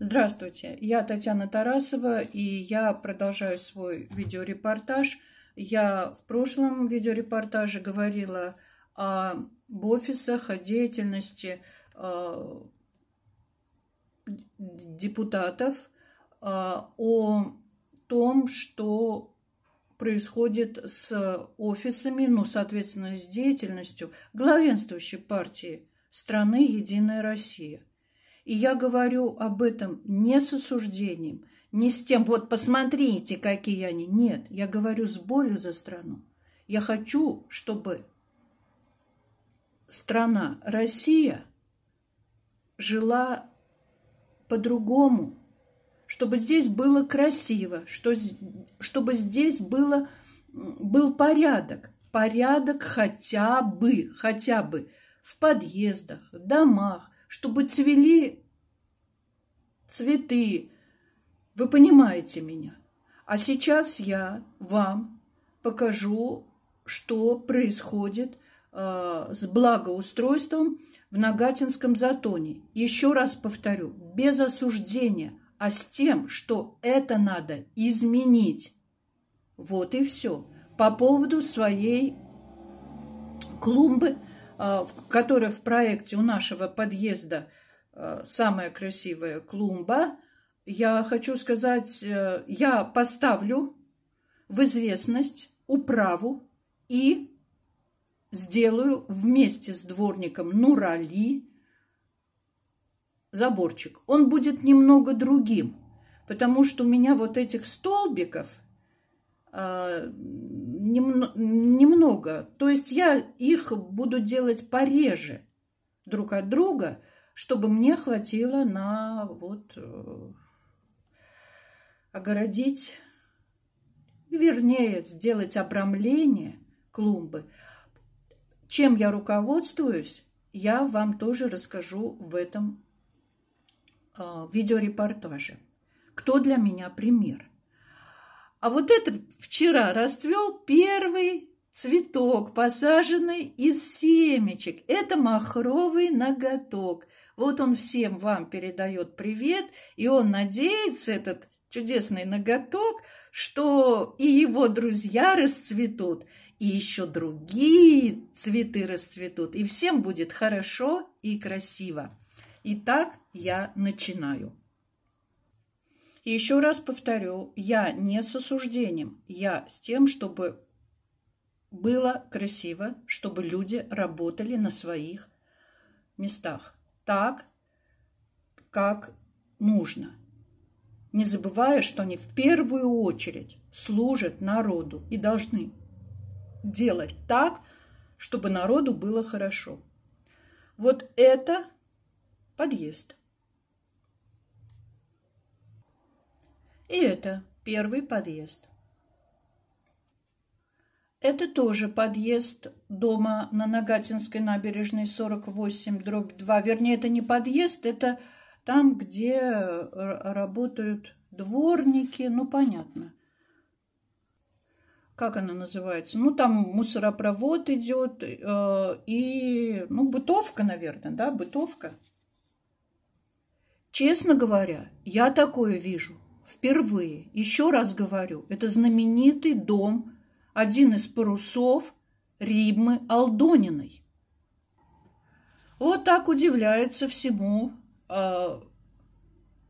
Здравствуйте, я Татьяна Тарасова, и я продолжаю свой видеорепортаж. Я в прошлом видеорепортаже говорила о офисах, о деятельности э, депутатов, э, о том, что происходит с офисами, ну, соответственно, с деятельностью главенствующей партии страны «Единая Россия». И я говорю об этом не с осуждением, не с тем, вот посмотрите, какие они. Нет, я говорю с болью за страну. Я хочу, чтобы страна Россия жила по-другому, чтобы здесь было красиво, что, чтобы здесь было, был порядок. Порядок хотя бы, хотя бы в подъездах, домах, чтобы цвели цветы. Вы понимаете меня. А сейчас я вам покажу, что происходит э, с благоустройством в Нагатинском затоне. Еще раз повторю, без осуждения, а с тем, что это надо изменить. Вот и все. По поводу своей клумбы – а, которая в проекте у нашего подъезда а, самая красивая клумба. Я хочу сказать, э, я поставлю в известность управу и сделаю вместе с дворником Нурали заборчик. Он будет немного другим, потому что у меня вот этих столбиков – Э, немного. То есть я их буду делать пореже друг от друга, чтобы мне хватило на вот э, огородить, вернее, сделать обрамление клумбы. Чем я руководствуюсь, я вам тоже расскажу в этом э, видеорепортаже. Кто для меня пример? А вот это вчера расцвел первый цветок, посаженный из семечек. Это махровый ноготок. Вот он всем вам передает привет, и он надеется, этот чудесный ноготок, что и его друзья расцветут, и еще другие цветы расцветут, и всем будет хорошо и красиво. Итак, я начинаю еще раз повторю, я не с осуждением, я с тем, чтобы было красиво, чтобы люди работали на своих местах так, как нужно. Не забывая, что они в первую очередь служат народу и должны делать так, чтобы народу было хорошо. Вот это подъезд. И это первый подъезд. Это тоже подъезд дома на Нагатинской набережной 48, дробь 2. Вернее, это не подъезд, это там, где э, работают дворники. Ну, понятно. Как она называется? Ну, там мусоропровод идет э, и, ну, бытовка, наверное, да, бытовка. Честно говоря, я такое вижу – впервые. Еще раз говорю, это знаменитый дом, один из парусов Риммы Алдониной. Вот так удивляется всему э,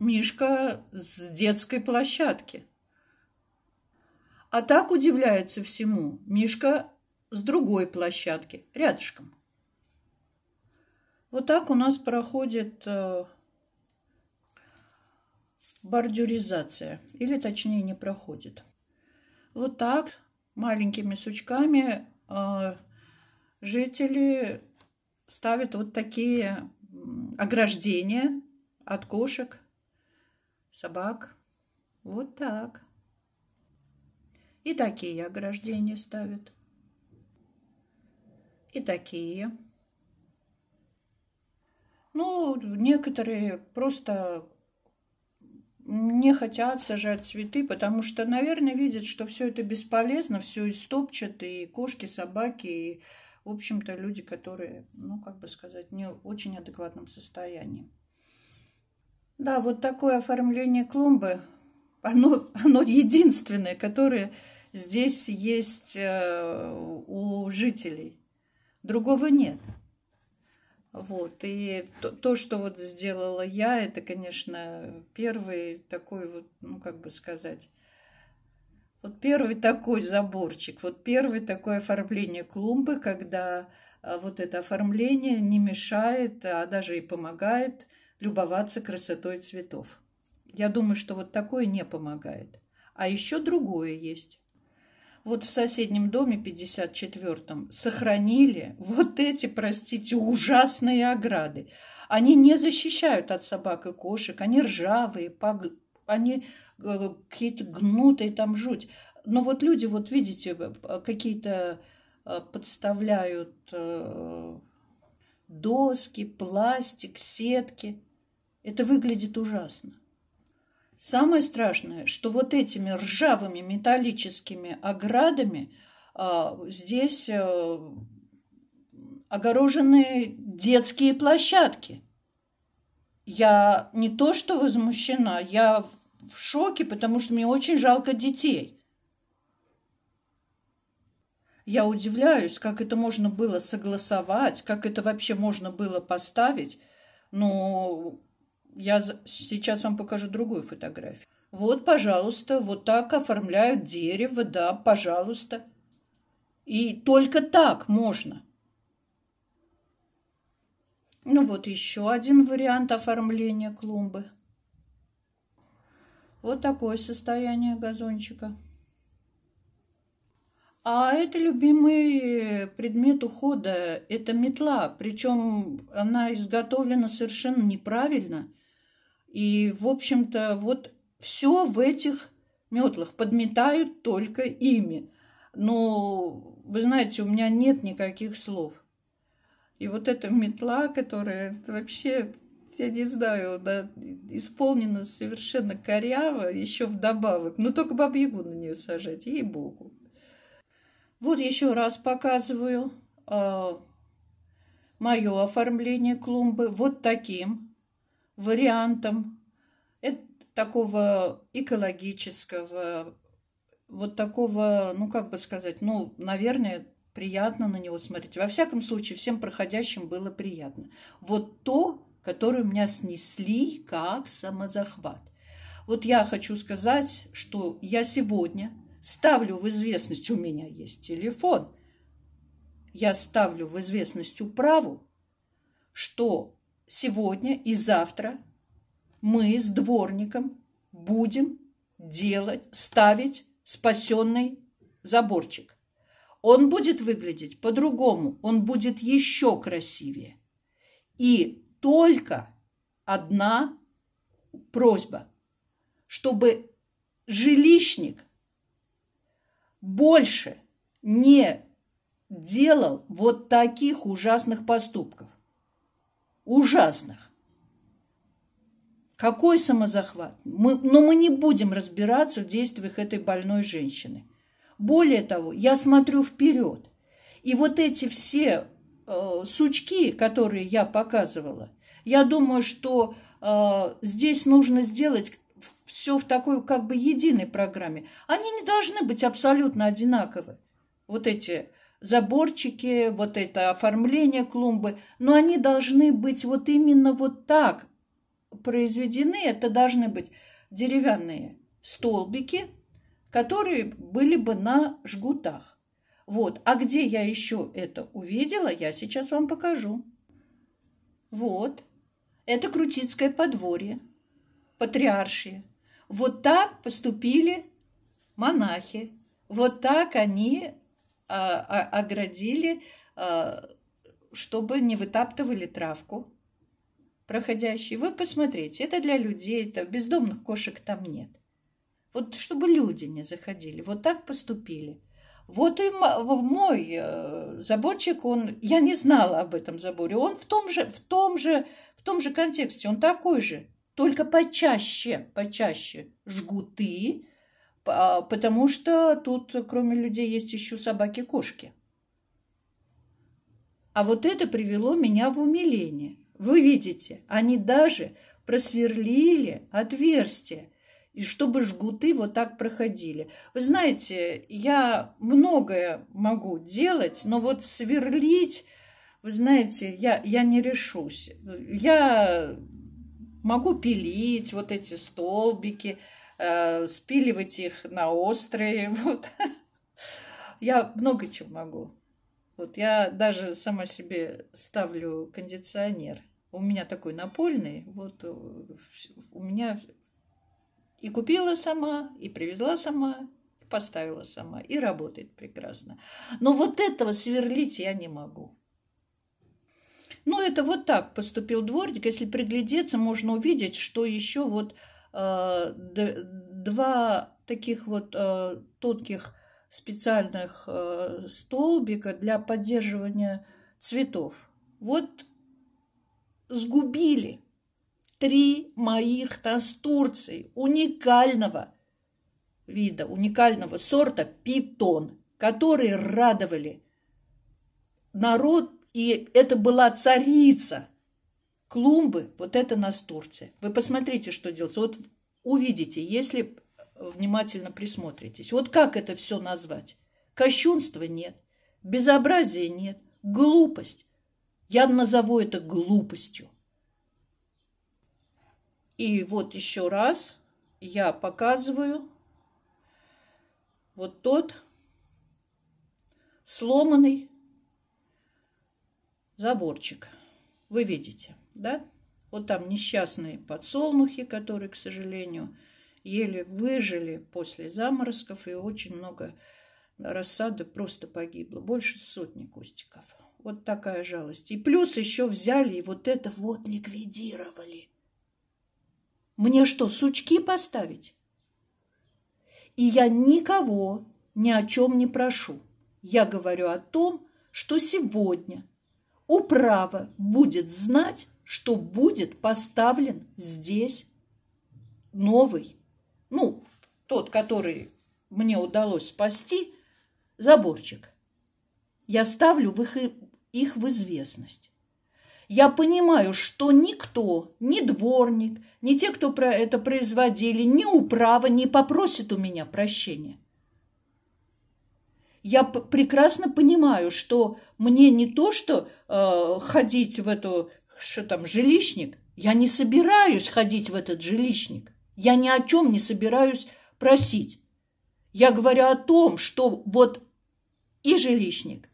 Мишка с детской площадки. А так удивляется всему Мишка с другой площадки, рядышком. Вот так у нас проходит э, бордюризация, или точнее не проходит. Вот так маленькими сучками э, жители ставят вот такие ограждения от кошек, собак. Вот так. И такие ограждения ставят. И такие. Ну, некоторые просто не хотят сажать цветы, потому что, наверное, видят, что все это бесполезно, все истопчат, и кошки, собаки, и, в общем-то, люди, которые, ну, как бы сказать, не в очень адекватном состоянии. Да, вот такое оформление клумбы, оно, оно единственное, которое здесь есть э, у жителей. Другого нет. Вот. И то, то, что вот сделала я, это, конечно, первый такой вот, ну, как бы сказать, вот первый такой заборчик, вот первый такое оформление клумбы, когда а, вот это оформление не мешает, а даже и помогает любоваться красотой цветов. Я думаю, что вот такое не помогает. А еще другое есть вот в соседнем доме 54-м сохранили вот эти, простите, ужасные ограды. Они не защищают от собак и кошек, они ржавые, пог... они э, какие-то гнутые, там жуть. Но вот люди, вот видите, э, э, какие-то подставляют доски, пластик, сетки. Это выглядит ужасно. Самое страшное, что вот этими ржавыми металлическими оградами а, здесь а, огорожены детские площадки. Я не то что возмущена, я в шоке, потому что мне очень жалко детей. Я удивляюсь, как это можно было согласовать, как это вообще можно было поставить. Но я сейчас вам покажу другую фотографию. Вот, пожалуйста, вот так оформляют дерево, да, пожалуйста. И только так можно. Ну вот еще один вариант оформления клумбы. Вот такое состояние газончика. А это любимый предмет ухода. Это метла. Причем она изготовлена совершенно неправильно – и, в общем-то, вот все в этих метлах подметают только ими. Но, вы знаете, у меня нет никаких слов. И вот эта метла, которая вообще, я не знаю, да, исполнена совершенно коряво, еще вдобавок. Но ну, только бабьягу на нее сажать, ей-богу. Вот еще раз показываю э, а, мое оформление клумбы вот таким вариантом такого экологического, вот такого, ну как бы сказать, ну, наверное, приятно на него смотреть. Во всяком случае, всем проходящим было приятно. Вот то, которое меня снесли как самозахват. Вот я хочу сказать, что я сегодня ставлю в известность, у меня есть телефон, я ставлю в известность управу, что сегодня и завтра мы с дворником будем делать, ставить спасенный заборчик. Он будет выглядеть по-другому, он будет еще красивее. И только одна просьба, чтобы жилищник больше не делал вот таких ужасных поступков ужасных. Какой самозахват? Мы, но мы не будем разбираться в действиях этой больной женщины. Более того, я смотрю вперед. И вот эти все э, сучки, которые я показывала, я думаю, что э, здесь нужно сделать все в такой как бы единой программе. Они не должны быть абсолютно одинаковы. Вот эти заборчики, вот это оформление клумбы, но они должны быть вот именно вот так произведены. Это должны быть деревянные столбики, которые были бы на жгутах. Вот. А где я еще это увидела, я сейчас вам покажу. Вот. Это Крутицкое подворье, патриаршие. Вот так поступили монахи. Вот так они а, а, оградили, а, чтобы не вытаптывали травку проходящие. Вы посмотрите, это для людей, это бездомных кошек там нет. Вот чтобы люди не заходили, вот так поступили. Вот и мой э, заборчик, он, я не знала об этом заборе, он в том же, в том же, в том же контексте, он такой же, только почаще, почаще жгуты, а, потому что тут, кроме людей, есть еще собаки-кошки. А вот это привело меня в умиление. Вы видите, они даже просверлили отверстие, и чтобы жгуты вот так проходили. Вы знаете, я многое могу делать, но вот сверлить, вы знаете, я, я не решусь. Я могу пилить вот эти столбики – э, спиливать их на острые. Вот. Я много чего могу. Вот я даже сама себе ставлю кондиционер. У меня такой напольный. Вот э, у меня и купила сама, и привезла сама, и поставила сама, и работает прекрасно. Но вот этого сверлить я не могу. Ну, это вот так поступил дворник. Если приглядеться, можно увидеть, что еще вот Э, два таких вот э, тонких специальных э, столбика для поддерживания цветов. Вот сгубили три моих настурции уникального вида, уникального сорта питон, которые радовали народ, и это была царица – клумбы, вот это настурция. Вы посмотрите, что делается. Вот увидите, если внимательно присмотритесь. Вот как это все назвать? Кощунства нет, безобразия нет, глупость. Я назову это глупостью. И вот еще раз я показываю вот тот сломанный заборчик. Вы видите – да? Вот там несчастные подсолнухи, которые, к сожалению, еле выжили после заморозков, и очень много рассады просто погибло. Больше сотни кустиков. Вот такая жалость. И плюс еще взяли и вот это вот ликвидировали. Мне что, сучки поставить? И я никого ни о чем не прошу. Я говорю о том, что сегодня управа будет знать, что будет поставлен здесь новый, ну, тот, который мне удалось спасти, заборчик. Я ставлю в их, их в известность. Я понимаю, что никто, ни дворник, ни те, кто про это производили, ни управа не попросит у меня прощения. Я прекрасно понимаю, что мне не то, что э, ходить в эту что там, жилищник, я не собираюсь ходить в этот жилищник. Я ни о чем не собираюсь просить. Я говорю о том, что вот и жилищник,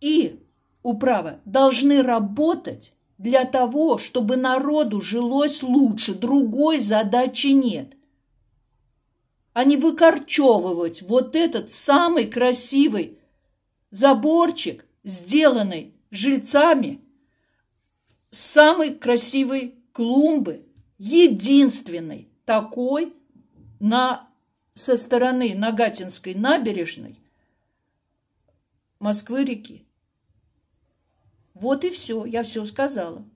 и управа должны работать для того, чтобы народу жилось лучше. Другой задачи нет. А не выкорчевывать вот этот самый красивый заборчик, сделанный жильцами – самой красивой клумбы, единственной такой на, со стороны Нагатинской набережной Москвы-реки. Вот и все, я все сказала.